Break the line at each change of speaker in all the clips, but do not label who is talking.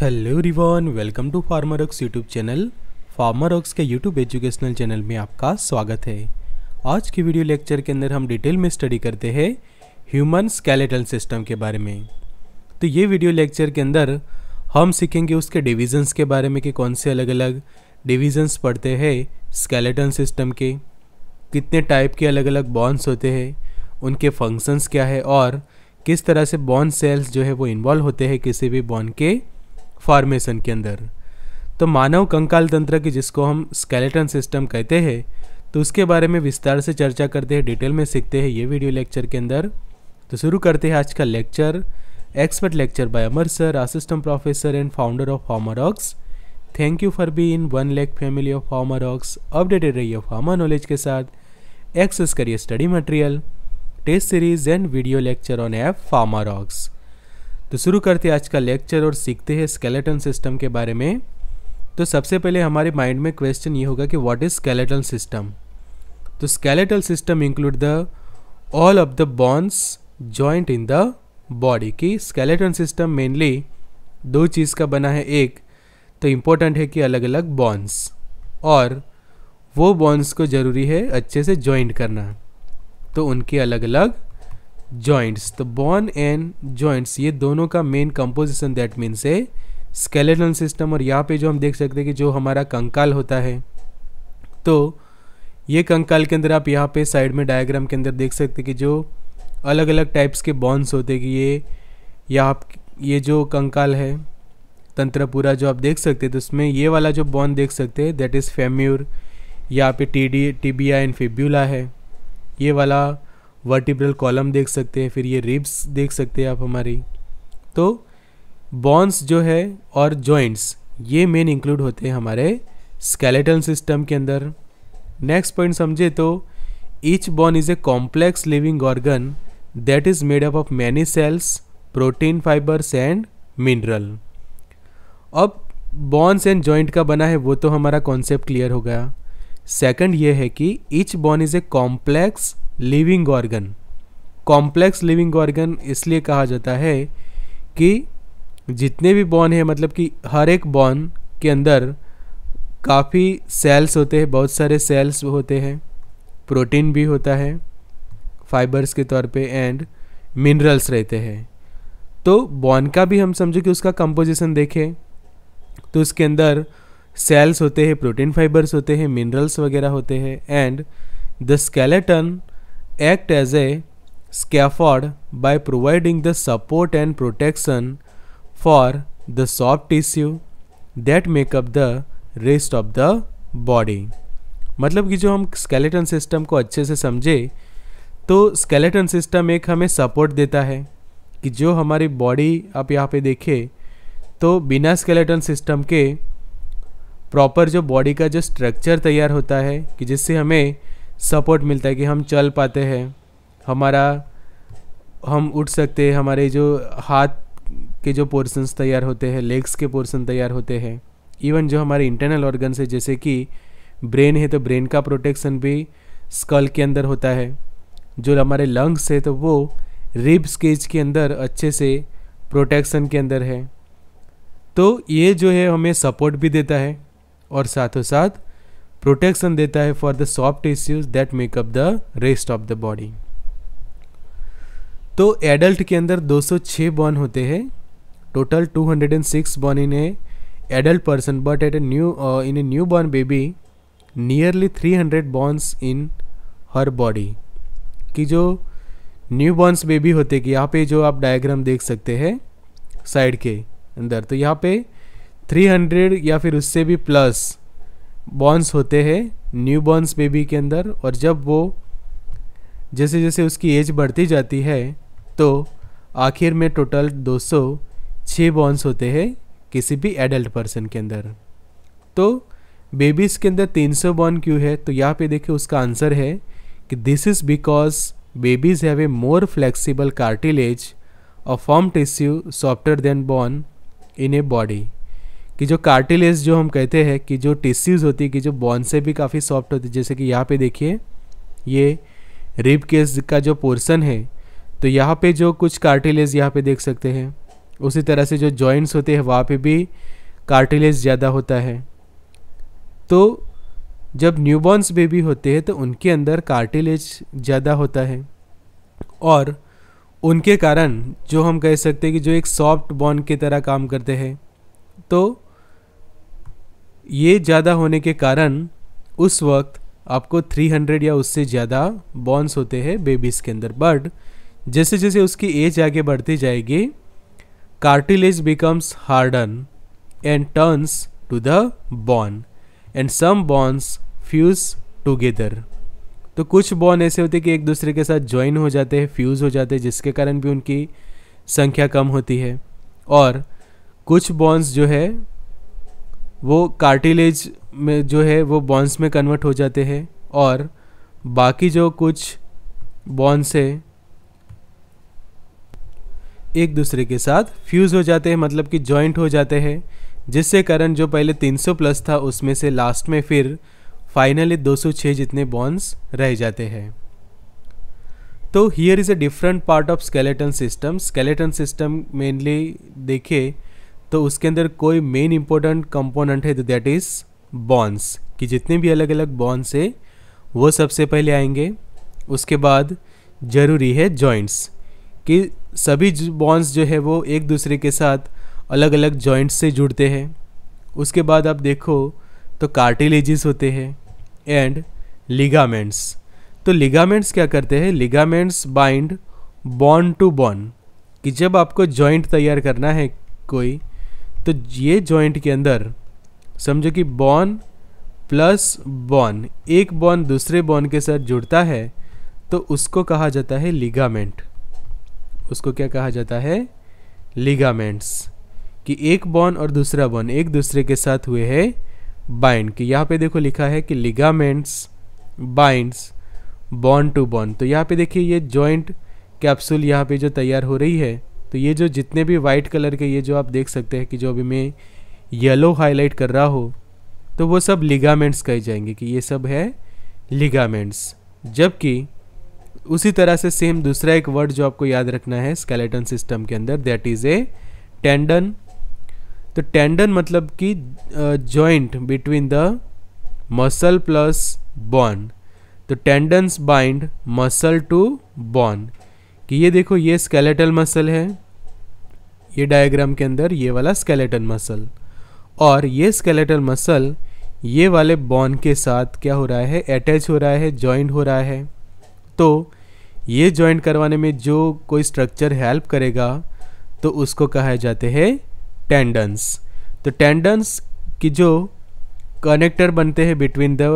Hello रिवान welcome to Pharmarox YouTube channel Pharmarox के YouTube educational channel में आपका स्वागत है आज की वीडियो लेक्चर के अंदर हम डिटेल में स्टडी करते हैं ह्यूमन स्केलेटल सिस्टम के बारे में तो ये वीडियो लेक्चर के अंदर हम सीखेंगे उसके डिविजन्स के बारे में कि कौन से अलग अलग डिविजन्स पढ़ते हैं स्केलेटन सिस्टम के कितने टाइप के अलग अलग बॉन्स होते हैं उनके फंक्शंस क्या है और किस तरह से बॉन्स सेल्स जो है वो इन्वॉल्व होते हैं किसी भी बॉन्ड के फॉर्मेशन के अंदर तो मानव कंकाल तंत्र की जिसको हम स्केलेटन सिस्टम कहते हैं तो उसके बारे में विस्तार से चर्चा करते हैं डिटेल में सीखते हैं ये वीडियो लेक्चर के अंदर तो शुरू करते हैं आज का lecture expert lecture by Amar sir assistant professor and founder of Pharmarox thank you for being one lakh family of Pharmarox updated रहिए फार्मा नॉलेज के साथ एक्सेस करिए study material test series and video lecture on F Pharmarox तो शुरू करते हैं आज का लेक्चर और सीखते हैं स्केलेटन सिस्टम के बारे में तो सबसे पहले हमारे माइंड में क्वेश्चन ये होगा कि व्हाट इज़ स्केलेटल सिस्टम तो skeletal system include the all of the bones joint in the body की स्केलेटन सिस्टम मेनली दो चीज़ का बना है एक तो इम्पोर्टेंट है कि अलग अलग बॉन्स और वो बॉन्स को ज़रूरी है अच्छे से जॉइंट करना तो उनकी अलग अलग जॉइंट्स तो बोन एंड जॉइंट्स ये दोनों का मेन कंपोजिशन दैट मीन्स है स्केलेटल सिस्टम और यहाँ पे जो हम देख सकते हैं कि जो हमारा कंकाल होता है तो ये कंकाल के अंदर आप यहाँ पे साइड में डायग्राम के अंदर देख सकते हैं कि जो अलग अलग टाइप्स के बॉन्स होते हैं कि ये या आप ये जो कंकाल है तंत्रपुरा जो आप देख सकते हैं तो उसमें ये वाला जो बॉन्ड देख सकते हैं दैट इज़ फेम्यूर यहाँ पे T D tibia and fibula है ये वाला वर्टिब्रल कॉलम देख सकते हैं फिर ये रिब्स देख सकते हैं आप हमारी तो बॉन्स जो है और जॉइंट्स ये मेन इंक्लूड होते हैं हमारे स्केलेटल सिस्टम के अंदर नेक्स्ट पॉइंट समझे तो each bone is a complex living organ that is made up of many cells protein fibers and mineral अब बॉन्स एंड जॉइंट का बना है वो तो हमारा कॉन्सेप्ट क्लियर हो गया सेकंड ये है कि each bone is a complex living organ complex living organ इसलिए कहा जाता है कि जितने भी बॉन है मतलब कि हर एक बॉन के अंदर काफ़ी सेल्स होते हैं बहुत सारे सेल्स होते हैं प्रोटीन भी होता है फाइबर्स के तौर पे एंड मिनरल्स रहते हैं तो बॉन का भी हम समझो कि उसका कंपोजिशन देखें तो उसके अंदर सेल्स होते हैं प्रोटीन फाइबर्स होते हैं मिनरल्स वगैरह होते हैं and the skeleton act as a scaffold by providing the support and protection for the soft tissue that make up the rest of the body मतलब कि जो हम स्केलेटन सिस्टम को अच्छे से समझे तो स्केलेटन सिस्टम एक हमें सपोर्ट देता है कि जो हमारी बॉडी आप यहाँ पे देखें तो बिना स्केलेटन सिस्टम के प्रॉपर जो बॉडी का जो स्ट्रक्चर तैयार होता है कि जिससे हमें सपोर्ट मिलता है कि हम चल पाते हैं हमारा हम उठ सकते हैं हमारे जो हाथ के जो पोर्सन्स तैयार होते हैं लेग्स के पोर्सन तैयार होते हैं इवन जो हमारे इंटरनल ऑर्गन है जैसे कि ब्रेन है तो ब्रेन का प्रोटेक्शन भी स्कल के अंदर होता है जो हमारे लंग्स है तो वो रिब्स केज के अंदर अच्छे से प्रोटेक्शन के अंदर है तो ये जो है हमें सपोर्ट भी देता है और साथों साथ प्रोटेक्शन देता है for the soft tissues that make up the rest of the body तो एडल्ट के अंदर 206 बॉन होते हैं total 206 bone in a adult person but at a new in a newborn baby nearly 300 bones in her body कि जो new borns baby होते कि यहाँ पे जो आप डायग्राम देख सकते हैं साइड के अंदर तो यहाँ पे 300 या फिर उससे भी प्लस बॉन्स होते हैं न्यू बॉर्न्स बेबी के अंदर और जब वो जैसे जैसे उसकी एज बढ़ती जाती है तो आखिर में टोटल 206 बॉन्स होते हैं किसी भी एडल्ट पर्सन के अंदर तो बेबीज़ के अंदर 300 सौ बॉन क्यों है तो यहाँ पे देखिए उसका आंसर है कि this is because babies have a more flexible cartilage और form tissue softer than bone in a body कि जो कार्टिलेज जो हम कहते हैं कि जो टिश्यूज़ होती है कि जो बोन से भी काफ़ी सॉफ्ट होती है जैसे कि यहाँ पे देखिए ये रिब केस का जो पोर्सन है तो यहाँ पे जो कुछ कार्टिलेज यहाँ पे देख सकते हैं उसी तरह से जो जॉइंट्स होते हैं वहाँ पे भी कार्टिलेज ज़्यादा होता है तो जब बॉन्स बेबी होते हैं तो उनके अंदर कार्टिलेज ज़्यादा होता है और उनके कारण जो हम कह सकते हैं कि जो एक सॉफ्ट बॉन की तरह काम करते हैं तो ये ज़्यादा होने के कारण उस वक्त आपको 300 या उससे ज़्यादा बॉन्स होते हैं बेबीज़ के अंदर बट जैसे जैसे उसकी एज आगे बढ़ती जाएगी cartilage becomes harden and turns to the bone and some bones fuse together तो कुछ बॉन ऐसे होते हैं कि एक दूसरे के साथ ज्वाइन हो जाते हैं फ्यूज़ हो जाते हैं जिसके कारण भी उनकी संख्या कम होती है और कुछ बॉन्स जो है वो कार्टिलेज में जो है वो बॉन्स में कन्वर्ट हो जाते हैं और बाकी जो कुछ बॉन्स है एक दूसरे के साथ फ्यूज़ हो जाते हैं मतलब कि जॉइंट हो जाते हैं जिससे कारण जो पहले 300 प्लस था उसमें से लास्ट में फिर फाइनली 206 जितने बॉन्स रह जाते हैं तो here is a different part of skeleton system skeleton system mainly देखिए तो उसके अंदर कोई मेन इंपॉर्टेंट कंपोनेंट है तो दैट इज़ बॉन्स कि जितने भी अलग अलग बॉन्स है वो सबसे पहले आएंगे उसके बाद ज़रूरी है जॉइंट्स कि सभी बॉन्स जो है वो एक दूसरे के साथ अलग अलग जॉइंट्स से जुड़ते हैं उसके बाद आप देखो तो कार्टिलेजिस होते हैं एंड लिगामेंट्स तो लिगामेंट्स क्या करते हैं ligaments bind bond to bond कि जब आपको जॉइंट तैयार करना है कोई तो ये जॉइंट के अंदर समझो कि बॉन प्लस बॉन एक बॉन दूसरे बॉन के साथ जुड़ता है तो उसको कहा जाता है लिगामेंट उसको क्या कहा जाता है लिगामेंट्स कि एक बॉन और दूसरा बॉन एक दूसरे के साथ हुए है बाइंड कि यहाँ पे देखो लिखा है कि लिगामेंट्स बाइंड्स बॉन टू बॉन तो यहाँ पे देखिए ये जॉइंट कैप्सूल यहाँ पे जो तैयार हो रही है तो ये जो जितने भी वाइट कलर के ये जो आप देख सकते हैं कि जो अभी मैं येलो हाईलाइट कर रहा हो तो वो सब लिगामेंट्स कहे जाएंगे कि ये सब है लिगामेंट्स जबकि उसी तरह से सेम दूसरा एक वर्ड जो आपको याद रखना है स्केलेटन सिस्टम के अंदर दैट इज़ ए टेंडन तो टेंडन मतलब कि joint between the muscle plus bone तो टेंडन्स बाइंड मसल टू बॉन कि ये देखो ये स्केलेटल मसल है ये डायग्राम के अंदर ये वाला स्केलेटल मसल और ये स्केलेटल मसल ये वाले बॉन के साथ क्या हो रहा है अटैच हो रहा है जॉइंट हो रहा है तो ये जॉइंट करवाने में जो कोई स्ट्रक्चर हेल्प करेगा तो उसको कहा जाते हैं टेंडन्स तो टेंडन्स की जो कनेक्टर बनते हैं between the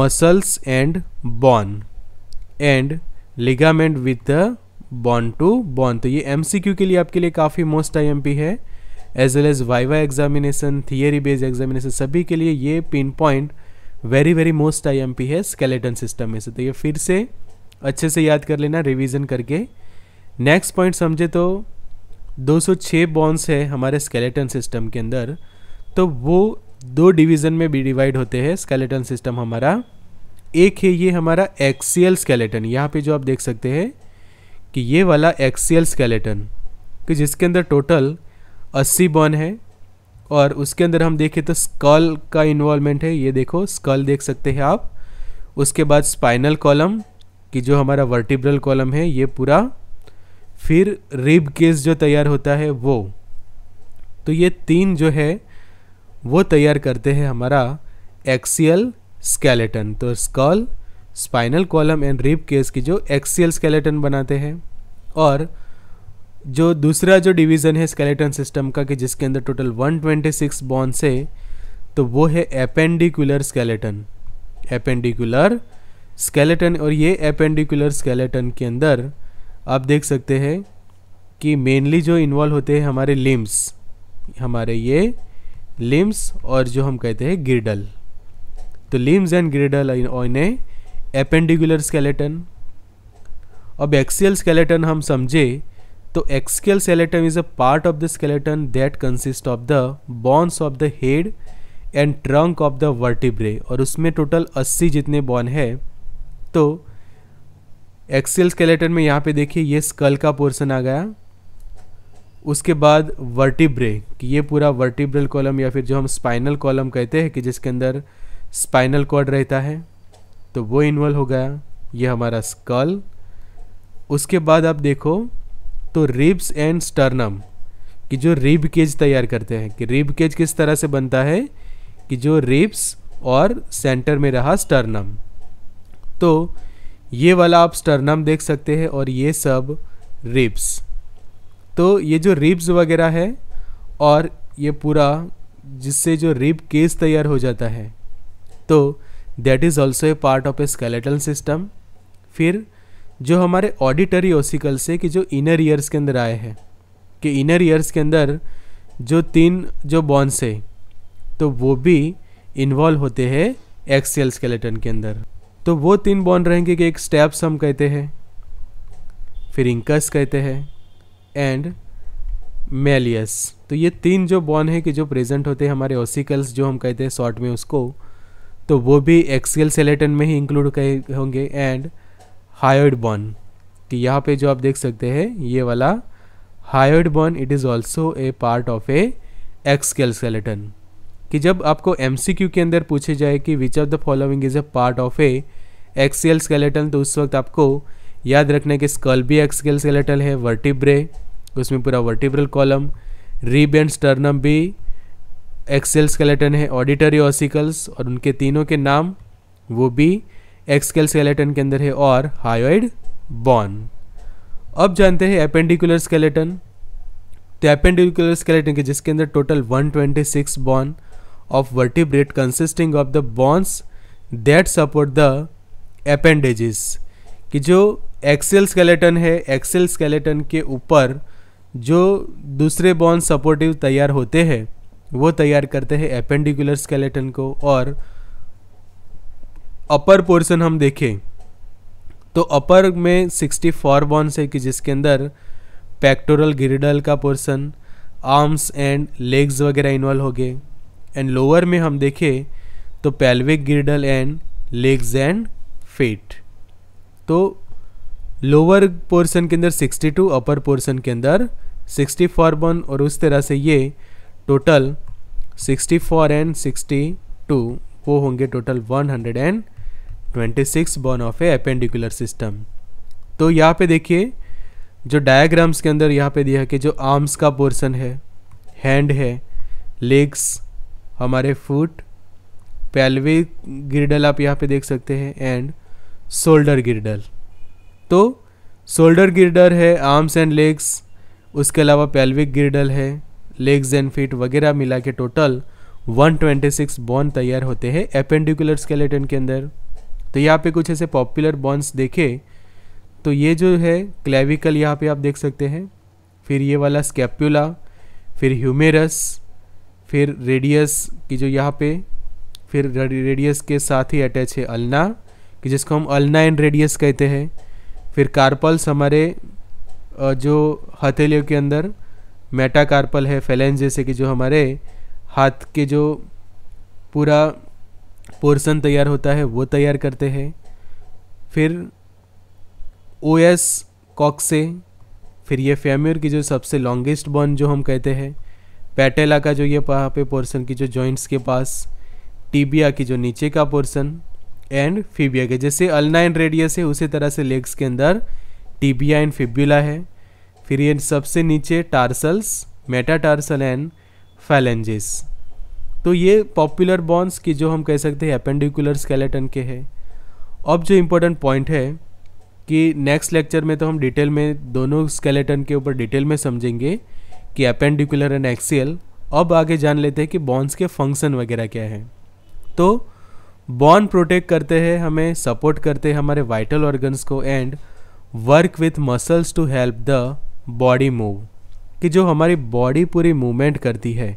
muscles and bone and ligament with bond to bond तो ये क्यू के लिए आपके लिए काफ़ी मोस्ट पी है as well as viva examination theory based examination सभी के लिए ये pin point very very most पी है स्केलेटन सिस्टम में से तो ये फिर से अच्छे से याद कर लेना रिविजन करके नेक्स्ट पॉइंट समझे तो 206 बॉन्स है हमारे स्केलेटन सिस्टम के अंदर तो वो दो डिवीज़न में भी डिवाइड होते हैं स्केलेटन सिस्टम हमारा एक है ये हमारा एक्सियल स्केलेटन यहाँ पे जो आप देख सकते हैं कि ये वाला एक्सियल स्केलेटन कि जिसके अंदर टोटल अस्सी बन है और उसके अंदर हम देखें तो स्कल का इन्वॉल्वमेंट है ये देखो स्कल देख सकते हैं आप उसके बाद स्पाइनल कॉलम कि जो हमारा वर्टिब्रल कॉलम है ये पूरा फिर रिब केस जो तैयार होता है वो तो ये तीन जो है वो तैयार करते हैं हमारा एक्सियल स्केलेटन तो skull spinal column and rib cage की जो एक्सियल स्केलेटन बनाते हैं और जो दूसरा जो डिवीज़न है स्केलेटन सिस्टम का कि जिसके अंदर टोटल 126 बॉन्स है तो वो है एपेंडिकुलर स्केलेटन एपेंडिकुलर स्केलेटन और ये एपेंडिकुलर स्केलेटन के अंदर आप देख सकते हैं कि मेनली जो इन्वॉल्व होते हैं हमारे लिम्स हमारे ये लिम्स और जो हम कहते हैं गिरडल तो limbs and girdle are on a appendicular अब एक्सियल स्केलेटन हम समझे तो axial skeleton is a part of the skeleton that consist of the bones of the head and trunk of the vertebrae और उसमें total 80 जितने बॉन है तो एक्सियल स्केलेटन में यहाँ पे देखिए ये स्कल का पोर्शन आ गया उसके बाद वर्टिब्रे कि ये पूरा वर्टिब्रल कॉलम या फिर जो हम स्पाइनल कॉलम कहते हैं कि जिसके अंदर स्पाइनल कॉर्ड रहता है तो वो इन्वॉल्व हो गया ये हमारा स्कल उसके बाद आप देखो तो रिब्स एंड स्टर्नम कि जो रिब केज तैयार करते हैं कि रिब केज किस तरह से बनता है कि जो रिब्स और सेंटर में रहा स्टर्नम तो ये वाला आप स्टर्नम देख सकते हैं और ये सब रिब्स तो ये जो रिब्स वगैरह है और ये पूरा जिससे जो रिब केज तैयार हो जाता है तो that is also a part of a skeletal system फिर जो हमारे ऑडिटरी ओसिकल्स है कि जो इनर ईयर्स के अंदर आए हैं कि इनर ईयर्स के अंदर जो तीन जो बॉन्स है तो वो भी इन्वॉल्व होते हैं एक्सियल स्केलेटन के अंदर तो वो तीन बॉन रहेंगे कि एक स्टेप्स हम कहते हैं फिर इंकस कहते हैं एंड मेलियस तो ये तीन जो बॉन्ड है कि जो प्रेजेंट होते हैं हमारे ओसिकल्स जो हम कहते हैं शॉर्ट में उसको तो वो भी एक्सियल सेलेटन में ही इंक्लूड होंगे एंड हायर्ड बॉन कि यहाँ पे जो आप देख सकते हैं ये वाला hyoid bone it is also a part of a axial skeleton कि जब आपको एम के अंदर पूछे जाए कि which of the following is a part of a axial skeleton तो उस वक्त आपको याद रखना कि स्कल भी एक्सकेल स्केलेटन है वर्टिब्रे उसमें पूरा vertebral column rib and sternum भी एक्सेल स्केलेटन है ऑडिटरी ऑसिकल्स और उनके तीनों के नाम वो भी एक्सकेल स्केलेटन के अंदर है और हायोइड बॉन अब जानते हैं एपेंडिकुलर स्केलेटन तो एपेंडिकुलर स्केलेटन के जिसके अंदर total 126 bone of vertebrate consisting of the bones that support the appendages कि जो एक्सेल स्केलेटन है एक्सेल स्केलेटन के ऊपर जो दूसरे बॉन्स सपोर्टिव तैयार होते हैं वो तैयार करते हैं एपेंडिकुलर स्केलेटन को और अपर पोर्शन हम देखें तो अपर में 64 फोर बॉन्स है कि जिसके अंदर पैक्टोरल गिरिडल का पोर्शन आर्म्स एंड लेग्स वगैरह इन्वॉल्व हो गए एंड लोअर में हम देखें तो pelvic girdle and legs and feet तो लोअर पोर्शन के अंदर 62 अपर पोर्शन के अंदर 64 बॉन और उस तरह से ये टोटल 64 एंड 62 वो होंगे total 126 bone of a appendicular system तो यहाँ पे देखिए जो डायग्राम्स के अंदर यहाँ पे दिया है कि जो आर्म्स का पोर्शन है हैंड है लेग्स हमारे फुट पैलविक गिरडल आप यहाँ पे देख सकते हैं एंड शोल्डर गिरडल तो शोल्डर गिरडल है आर्म्स एंड लेग्स उसके अलावा पैल्विक गिरडल है लेग्स एंड फीट वगैरह मिला के टोटल 126 बोन तैयार होते हैं एपेंडिकुलर स्केलेटन के अंदर तो यहाँ पे कुछ ऐसे पॉपुलर बॉन्स देखे तो ये जो है क्लेविकल यहाँ पे आप देख सकते हैं फिर ये वाला स्कैप्यूला फिर ह्यूमेरस फिर रेडियस की जो यहाँ पे फिर रेडियस के साथ ही अटैच है अल्ना कि जिसको हम अल्ना एंड रेडियस कहते हैं फिर कार्पल्स हमारे जो हथेलियों के अंदर मेटाकार्पल है फेलेंस जैसे कि जो हमारे हाथ के जो पूरा पोर्सन तैयार होता है वो तैयार करते हैं फिर ओ एस कॉक्से फिर ये फेम्यूर की जो सबसे लॉन्गेस्ट बोन जो हम कहते हैं पैटेला का जो ये वहाँ पे पोर्सन की जो जॉइंट्स के पास टीबिया की जो नीचे का पोर्सन एंड फिबिया के जैसे अल्नाइन रेडियस है उसी तरह से लेग्स के अंदर टीबिया एंड फिब्यूला है फिर ये सबसे नीचे टार्सल्स मेटाटार्सल एंड फैलेंजेस तो ये पॉपुलर बॉन्स की जो हम कह सकते हैं अपेंडिकुलर स्केलेटन के हैं अब जो इम्पोर्टेंट पॉइंट है कि नेक्स्ट लेक्चर में तो हम डिटेल में दोनों स्केलेटन के ऊपर डिटेल में समझेंगे कि अपेंडिकुलर एंड एक्सियल अब आगे जान लेते हैं कि बॉन्स के फंक्शन वगैरह क्या है तो बॉन प्रोटेक्ट करते हैं हमें सपोर्ट करते हैं हमारे वाइटल ऑर्गन्स को and work with muscles to help the body move कि जो हमारी बॉडी पूरी मूवमेंट करती है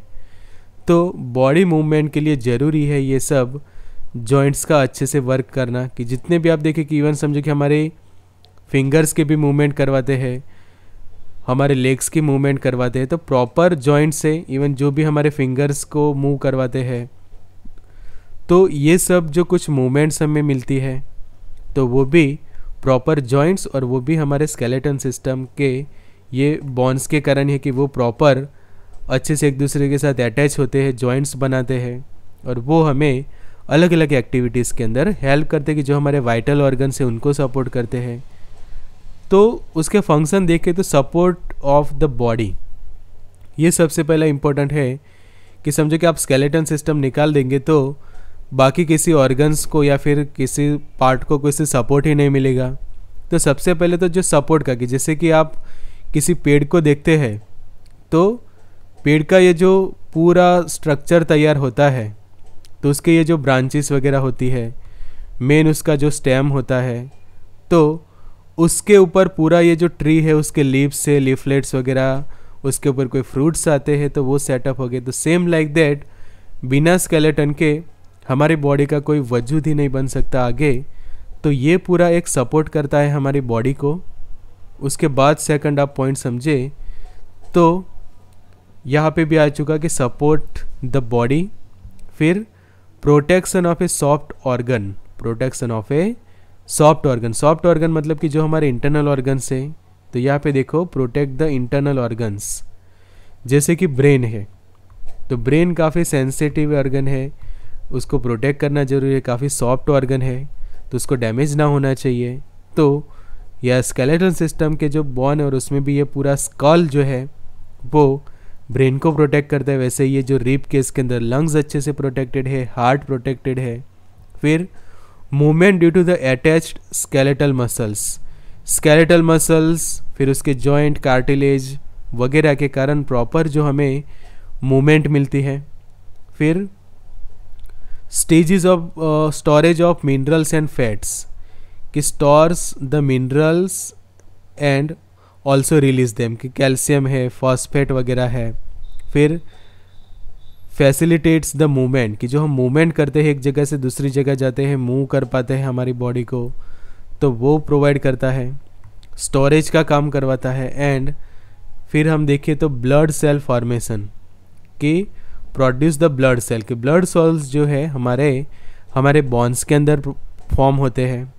तो बॉडी मूवमेंट के लिए ज़रूरी है ये सब जॉइंट्स का अच्छे से वर्क करना कि जितने भी आप देखें कि इवन समझो कि हमारे फिंगर्स के भी मूवमेंट करवाते हैं हमारे लेग्स की मूवमेंट करवाते हैं तो प्रॉपर जॉइंट से इवन जो भी हमारे फिंगर्स को मूव करवाते हैं तो ये सब जो कुछ मूवमेंट्स हमें मिलती है तो वो भी प्रॉपर जॉइंट्स और वो भी हमारे स्केलेटन सिस्टम के ये बॉन्ड्स के कारण है कि वो प्रॉपर अच्छे से एक दूसरे के साथ अटैच होते हैं जॉइंट्स बनाते हैं और वो हमें अलग अलग एक्टिविटीज़ के अंदर हेल्प करते हैं कि जो हमारे वाइटल ऑर्गन से उनको सपोर्ट करते हैं तो उसके फंक्शन देख के तो सपोर्ट ऑफ द बॉडी ये सबसे पहला इम्पोर्टेंट है कि समझो कि आप स्केलेटन सिस्टम निकाल देंगे तो बाकी किसी ऑर्गन्स को या फिर किसी पार्ट को किसी सपोर्ट ही नहीं मिलेगा तो सबसे पहले तो जो सपोर्ट का कि जैसे कि आप किसी पेड़ को देखते हैं तो पेड़ का ये जो पूरा स्ट्रक्चर तैयार होता है तो उसके ये जो ब्रांचेस वगैरह होती है मेन उसका जो स्टेम होता है तो उसके ऊपर पूरा ये जो ट्री है उसके लीव्स से लीफलेट्स वगैरह उसके ऊपर कोई फ्रूट्स आते हैं तो वो सेटअप हो गए तो सेम लाइक दैट बिना स्केलेटन के हमारी बॉडी का कोई वजूद ही नहीं बन सकता आगे तो ये पूरा एक सपोर्ट करता है हमारी बॉडी को उसके बाद सेकंड आप पॉइंट समझे तो यहाँ पे भी आ चुका कि सपोर्ट द बॉडी फिर protection of a soft organ protection of a soft organ soft organ मतलब कि जो हमारे इंटरनल ऑर्गन्स हैं तो यहाँ पे देखो प्रोटेक्ट द इंटरनल ऑर्गन्स जैसे कि ब्रेन है तो ब्रेन काफ़ी सेंसिटिव ऑर्गन है उसको प्रोटेक्ट करना ज़रूरी है काफ़ी सॉफ्ट ऑर्गन है तो उसको डैमेज ना होना चाहिए तो या स्केलेटन सिस्टम के जो बॉन है और उसमें भी ये पूरा स्कल जो है वो ब्रेन को प्रोटेक्ट करता है वैसे ये जो रिप के इसके अंदर लंग्स अच्छे से प्रोटेक्टेड है हार्ट प्रोटेक्टेड है फिर movement due to the attached skeletal muscles skeletal muscles फिर उसके जॉइंट कार्टिलेज वगैरह के कारण प्रॉपर जो हमें मूवमेंट मिलती है फिर stages of storage of minerals and fats कि stores the minerals and also release them कि कैल्शियम है फॉस्फेट वगैरह है फिर फैसिलिटेट्स द मूवमेंट कि जो हम मूवमेंट करते हैं एक जगह से दूसरी जगह जाते हैं मूव कर पाते हैं हमारी बॉडी को तो वो प्रोवाइड करता है स्टोरेज का काम करवाता है एंड फिर हम देखें तो ब्लड सेल फॉर्मेशन कि प्रोड्यूस द ब्लड सेल कि ब्लड सेल्स जो है हमारे हमारे बॉन्स के अंदर फॉर्म होते हैं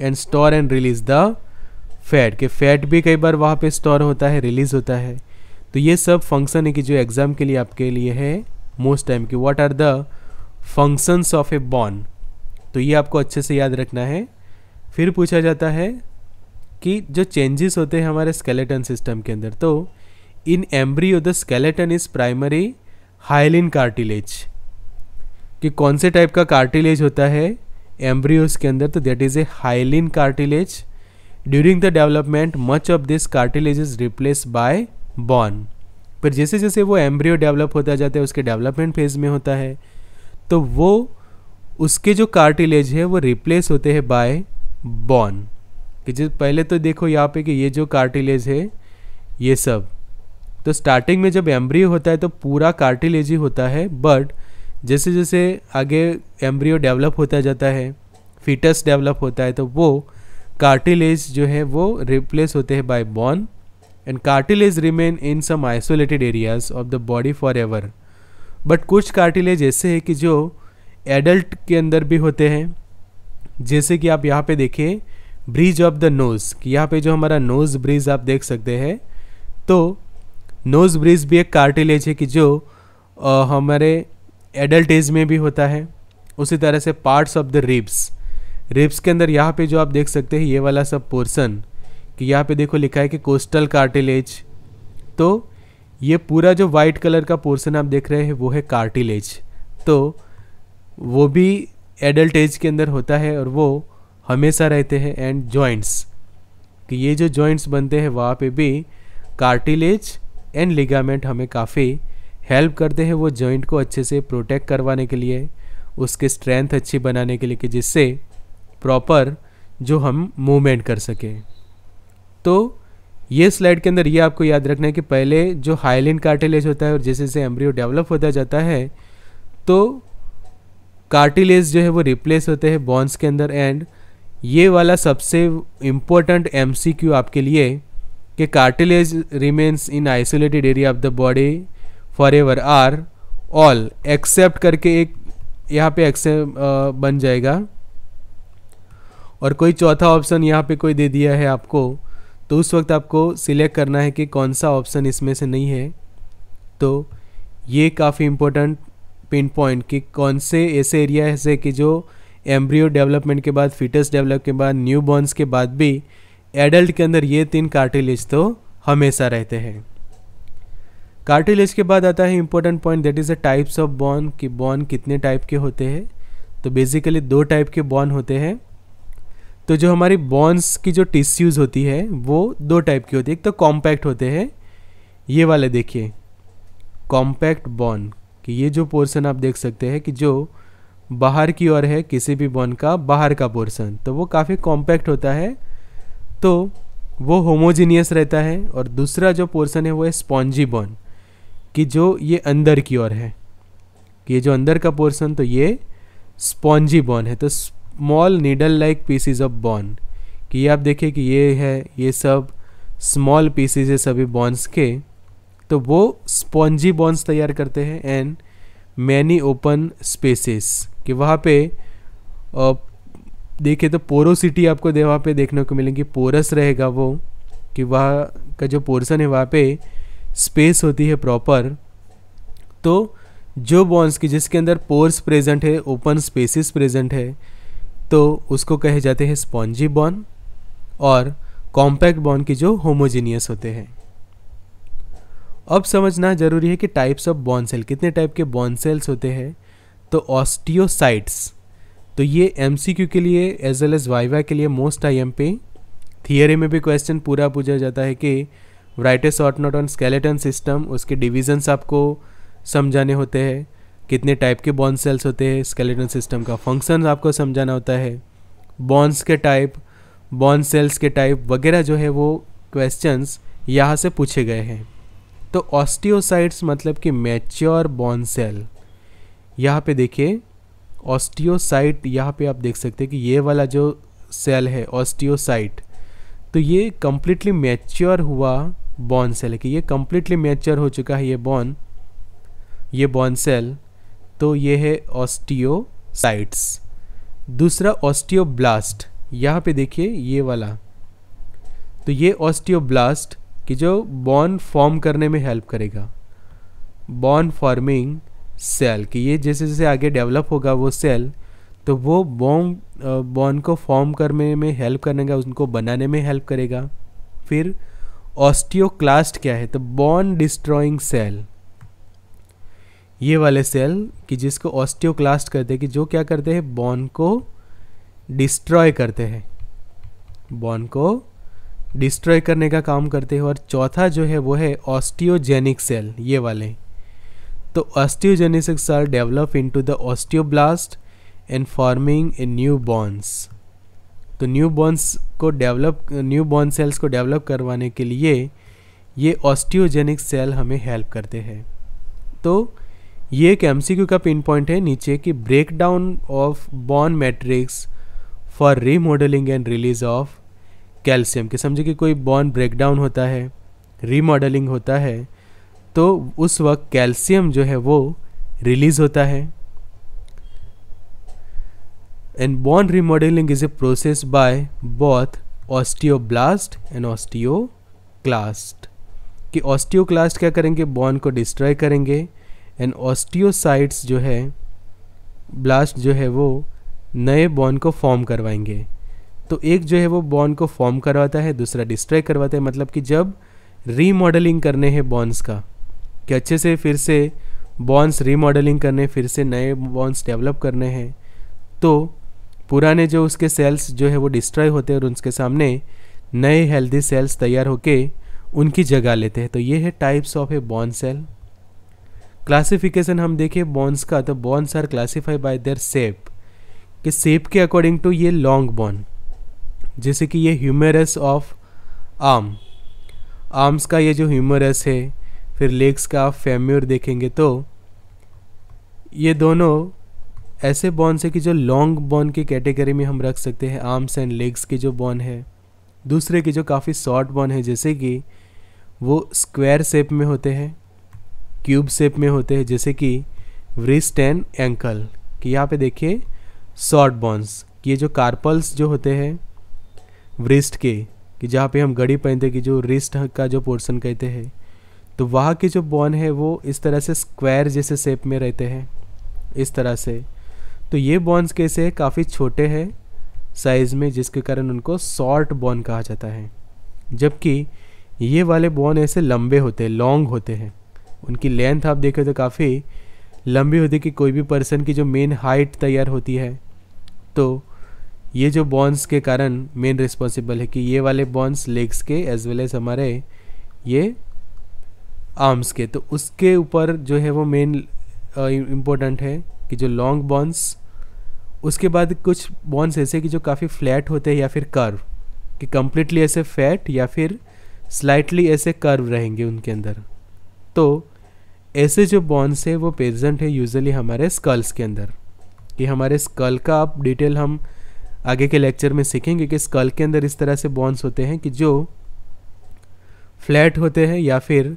and store and release the fat के फैट भी कई बार वहाँ पे स्टोर होता है रिलीज होता है तो ये सब फंक्शन है कि जो एग्ज़ाम के लिए आपके लिए है मोस्ट टाइम कि what are the functions of a bone तो ये आपको अच्छे से याद रखना है फिर पूछा जाता है कि जो चेंजेस होते हैं हमारे स्केलेटन सिस्टम के अंदर तो in embryo the skeleton is primary hyaline cartilage कि कौन से टाइप का कार्टिलेज होता है एम्ब्रियोज के अंदर तो that is a hyaline cartilage during the development much of this cartilage is replace by bone पर जैसे जैसे वो एम्ब्रियो डेवलप होता जाता है उसके डेवलपमेंट फेज में होता है तो वो उसके जो कार्टिलेज है वो रिप्लेस होते हैं बाय बॉन कि जो पहले तो देखो यहाँ पे कि ये जो कार्टिलेज है ये सब तो स्टार्टिंग में जब एम्ब्रियो होता है तो पूरा कार्टिलेज ही होता है बट जैसे जैसे आगे एम्ब्रियो डेवलप होता जाता है फीटस डेवलप होता है तो वो कार्टिलेज जो है वो रिप्लेस होते हैं by bone and cartilage remain in some isolated areas of the body forever but कुछ कार्टिलेज ऐसे हैं कि जो एडल्ट के अंदर भी होते हैं जैसे कि आप यहाँ पे देखिए ब्रिज ऑफ द नोज़ कि यहाँ पे जो हमारा नोज़ ब्रिज आप देख सकते हैं तो नोज़ ब्रिज भी एक कार्टिलेज है कि जो आ, हमारे एडल्ट एज में भी होता है उसी तरह से parts of the ribs ribs के अंदर यहाँ पे जो आप देख सकते हैं ये वाला सब पोर्सन कि यहाँ पे देखो लिखा है कि कोस्टल कार्टिलेज तो ये पूरा जो वाइट कलर का पोर्सन आप देख रहे हैं वो है कार्टिलेज तो वो भी एडल्ट एज के अंदर होता है और वो हमेशा रहते हैं एंड जॉइंट्स कि ये जो जॉइंट्स बनते हैं वहाँ पे भी कार्टिलेज एंड लिगामेंट हमें काफ़ी हेल्प करते हैं वो जॉइंट को अच्छे से प्रोटेक्ट करवाने के लिए उसके स्ट्रेंथ अच्छी बनाने के लिए कि जिससे प्रॉपर जो हम मूवमेंट कर सकें तो ये स्लाइड के अंदर ये आपको याद रखना है कि पहले जो हाइलिन कार्टिलेज होता है और जैसे जैसे एम्ब्रियो डेवलप होता जाता है तो कार्टिलेज जो है वो रिप्लेस होते हैं बॉन्स के अंदर एंड ये वाला सबसे इम्पोर्टेंट एम आपके लिए कि cartilage remains in isolated area of the body forever are all except करके एक यहाँ पे एक्सेप्ट बन जाएगा और कोई चौथा ऑप्शन यहाँ पे कोई दे दिया है आपको तो उस वक्त आपको सिलेक्ट करना है कि कौन सा ऑप्शन इसमें से नहीं है तो ये काफ़ी इम्पोर्टेंट पिन पॉइंट कि कौन से ऐसे एरिया ऐसे कि जो एम्ब्रियो डेवलपमेंट के बाद फिटस डेवलप के बाद न्यू बॉर्नस के बाद भी एडल्ट के अंदर ये तीन कार्टिलेज तो हमेशा रहते हैं कार्टिलेज के बाद आता है important point that is a types of bone कि बॉन कितने टाइप के होते हैं तो बेसिकली दो टाइप के बॉन होते हैं तो जो हमारी बॉन्स की जो टिश्यूज़ होती है वो दो टाइप की होती है एक तो कॉम्पैक्ट होते हैं ये वाले देखिए कॉम्पैक्ट बॉन कि ये जो पोर्सन आप देख सकते हैं कि जो बाहर की ओर है किसी भी बॉन का बाहर का पोर्सन तो वो काफ़ी कॉम्पैक्ट होता है तो वो होमोजीनियस रहता है और दूसरा जो पोर्सन है वो है स्पॉन्जी बॉन कि जो ये अंदर की ओर है ये जो अंदर का पोर्सन तो ये स्पॉन्जी बॉन है तो small needle like pieces of bone कि ये आप देखिए कि ये है ये सब स्मॉल पीसीज है सभी बॉन्स के तो वो स्पॉन्जी बॉन्स तैयार करते हैं एंड मैनी ओपन स्पेसेस कि वहाँ पे देखिए तो पोरोसिटी आपको दे वहाँ पे देखने को मिलेगी पोरस रहेगा वो कि वहाँ का जो पोर्सन है वहाँ पे स्पेस होती है प्रॉपर तो जो बॉन्स की जिसके अंदर पोर्स प्रेजेंट है ओपन स्पेसिस प्रेजेंट है तो उसको कहे जाते हैं स्पॉन्जी बॉन्ड और कॉम्पैक्ट बॉन्ड की जो होमोजीनियस होते हैं अब समझना जरूरी है कि टाइप्स ऑफ बॉन सेल कितने टाइप के बॉन्ड सेल्स होते हैं तो ऑस्टियोसाइट्स तो ये एम के लिए एज वेल एज वाइवा के लिए most I M P theory में भी क्वेश्चन पूरा पूछा जाता है कि write short note on skeleton system उसके डिविजन्स आपको समझाने होते हैं कितने टाइप के बॉन्स सेल्स होते हैं स्केलेटन सिस्टम का फंक्शन आपको समझाना होता है बॉन्स के टाइप बॉन्स सेल्स के टाइप वगैरह जो है वो क्वेश्चंस यहाँ से पूछे गए हैं तो ऑस्टियोसाइट्स मतलब कि मैच्योर बॉन सेल यहाँ पे देखिए ऑस्टियोसाइट यहाँ पे आप देख सकते हैं कि ये वाला जो सेल है ऑस्टियोसाइट तो ये कम्प्लीटली मैच्योर हुआ बॉन सेल कि ये कम्प्लीटली मेचर हो चुका है ये बॉन ये बॉन सेल तो ये है ऑस्टियोसाइट्स दूसरा ऑस्टियोब्लास्ट यहाँ पे देखिए ये वाला तो ये ऑस्टियोब्लास्ट कि जो बॉन फॉर्म करने में हेल्प करेगा बॉन फॉर्मिंग सेल कि ये जैसे जैसे आगे डेवलप होगा वो सेल तो वो बॉम बॉन को फॉर्म करने में हेल्प करेगा उनको बनाने में हेल्प करेगा फिर ऑस्टियोक्लास्ट क्या है तो बॉन डिस्ट्रॉइंग सेल ये वाले सेल कि जिसको ऑस्टियोक्लास्ट कहते हैं कि जो क्या करते हैं बॉन को डिस्ट्रॉय करते हैं बॉन को डिस्ट्रॉय करने का काम करते हैं और चौथा जो है वो है ऑस्टियोजेनिक सेल ये वाले तो osteogenic cell develop into the osteoblast and forming a new bones तो न्यू बॉन्स को डेवलप न्यू बॉर्न सेल्स को डेवलप करवाने के लिए ये ऑस्टियोजेनिक सेल हमें हेल्प करते हैं तो ये एक एम का पिन पॉइंट है नीचे कि break down of bone matrix for remodeling and release of calcium कि समझे कि कोई बॉन ब्रेक डाउन होता है रीमॉडलिंग होता है तो उस वक्त कैल्शियम जो है वो रिलीज़ होता है And bone remodeling is a process by both osteoblast and osteoclast. कि ऑस्टियोक्लास्ट क्या करेंगे बॉन को डिस्ट्रॉय करेंगे एंड ऑस्टियोसाइट्स जो है ब्लास्ट जो है वो नए बॉन को फॉर्म करवाएंगे तो एक जो है वो बॉन्ड को फॉर्म करवाता है दूसरा डिस्ट्रॉय करवाता है मतलब कि जब रीमॉडलिंग करने हैं बॉन्ड्स का कि अच्छे से फिर से बॉन्ड्स रीमॉडलिंग करने फिर से नए बॉन्ड्स डेवलप करने हैं तो पुराने जो उसके सेल्स जो है वो डिस्ट्रॉय होते हैं और उनके सामने नए हेल्दी सेल्स तैयार होके उनकी जगह लेते हैं तो ये है टाइप्स ऑफ ए बॉन सेल क्लासिफिकेशन हम देखें बॉन्स का तो bones are classify by their shape कि सेप के अकॉर्डिंग टू ये लॉन्ग बॉन जैसे कि ये ह्यूमरस ऑफ आर्म आर्म्स का ये जो ह्यूमरस है फिर लेग्स का आप फेम्योर देखेंगे तो ये दोनों ऐसे बॉन्स है कि जो लॉन्ग बॉन की कैटेगरी में हम रख सकते हैं आर्म्स एंड लेग्स के जो बॉन है दूसरे के जो काफ़ी शॉर्ट बॉन है जैसे कि वो स्क्वायर शेप में होते हैं क्यूब शेप में होते हैं जैसे कि व्रिस्ट एंड एंकल कि यहाँ पे देखिए शॉर्ट बॉन्स ये जो कार्पल्स जो होते हैं व्रिस्ट के कि जहाँ पे हम घड़ी पहनते कि जो रिस्ट का जो पोर्शन कहते हैं तो वहाँ के जो बॉन है वो इस तरह से स्क्वायर जैसे शेप में रहते हैं इस तरह से तो ये बॉन्स कैसे हैं काफ़ी छोटे हैं साइज़ में जिसके कारण उनको शॉर्ट बॉन कहा जाता है जबकि ये वाले बॉन ऐसे लंबे होते हैं लॉन्ग होते हैं उनकी लेंथ आप देखें तो काफ़ी लंबी होती है कि कोई भी पर्सन की जो मेन हाइट तैयार होती है तो ये जो बॉन्स के कारण मेन रिस्पॉन्सिबल है कि ये वाले बॉन्स लेग्स के एज वेल एज हमारे ये आर्म्स के तो उसके ऊपर जो है वो मेन इम्पोर्टेंट है कि जो लॉन्ग बॉन्स उसके बाद कुछ बॉन्स ऐसे कि जो काफ़ी फ्लैट होते हैं या फिर कर्व कि कम्प्लीटली ऐसे फैट या फिर स्लाइटली ऐसे कर्व रहेंगे उनके अंदर तो ऐसे जो बॉन्स है वो प्रेजेंट है यूजुअली हमारे स्कल्स के अंदर कि हमारे स्कल का आप डिटेल हम आगे के लेक्चर में सीखेंगे कि स्कल के अंदर इस तरह से बॉन्स होते हैं कि जो फ्लैट होते हैं या फिर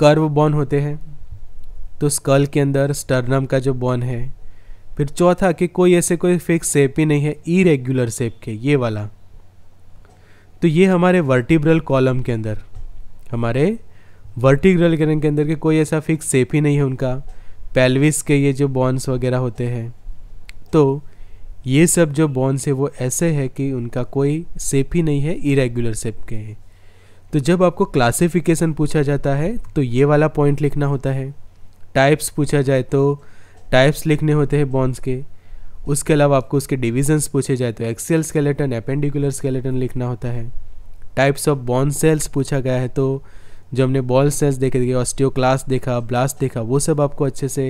कर्व बॉन होते हैं तो स्कल के अंदर स्टर्नम का जो बॉन है फिर चौथा कि कोई ऐसे कोई फिक्स सेप ही नहीं है इरेग्युलर सेप के ये वाला तो ये हमारे वर्टिब्रल कॉलम के अंदर हमारे वर्टिब्रल कॉलम के अंदर के कोई ऐसा फिक्स सेप ही नहीं है उनका पेल्विस के ये जो बॉन्स वगैरह होते हैं तो ये सब जो बॉन्स है वो ऐसे है कि उनका कोई सेप ही नहीं है इरेगुलर सेप के हैं तो जब आपको क्लासिफिकेशन पूछा जाता है तो ये वाला पॉइंट लिखना होता है टाइप्स पूछा जाए तो टाइप्स लिखने होते हैं बॉन्स के उसके अलावा आपको उसके डिविजन्स पूछे जाए तो एक्सियल स्केलेटन अपेंडिकुलर स्केलेटन लिखना होता है टाइप्स ऑफ बॉन्स सेल्स पूछा गया है तो जो हमने बॉल सेल्स देखे थे ऑस्टियोक्लास देखा ब्लास्ट देखा वो सब आपको अच्छे से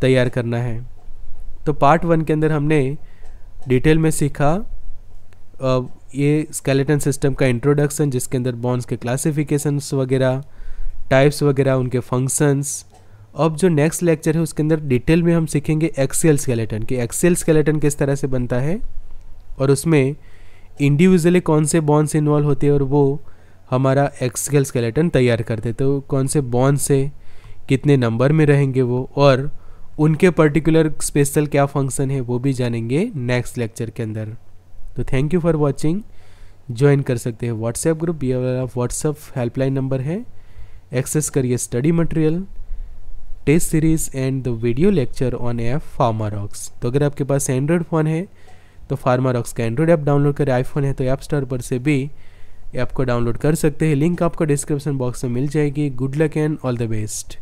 तैयार करना है तो पार्ट वन के अंदर हमने डिटेल में सीखा ये स्केलेटन सिस्टम का इंट्रोडक्शन जिसके अंदर बॉन्स के क्लासिफिकेशंस वगैरह टाइप्स वगैरह उनके फंक्शंस अब जो नेक्स्ट लेक्चर है उसके अंदर डिटेल में हम सीखेंगे एक्सेल स्केलेटन कि एक्सेल स्केलेटन किस तरह से बनता है और उसमें इंडिविजुअली कौन से बॉन्स इन्वॉल्व होते हैं और वो हमारा एक्सेल स्केलेटन तैयार करते तो कौन से बॉन्स है कितने नंबर में रहेंगे वो और उनके पर्टिकुलर स्पेशल क्या फंक्शन है वो भी जानेंगे नेक्स्ट लेक्चर के अंदर तो thank you for watching join कर सकते हैं व्हाट्सएप ग्रुप ये वाला व्हाट्सएप हेल्पलाइन नंबर है एक्सेस करिए study material test series and the video lecture on app Pharmarox तो अगर आपके पास एंड्रॉयड फ़ोन है तो फार्मारॉक्स का एंड्रॉयड ऐप डाउनलोड करें आईफोन है तो ऐप स्टोर पर से भी ऐप को डाउनलोड कर सकते हैं लिंक आपको डिस्क्रिप्शन बॉक्स में मिल जाएगी good luck and all the best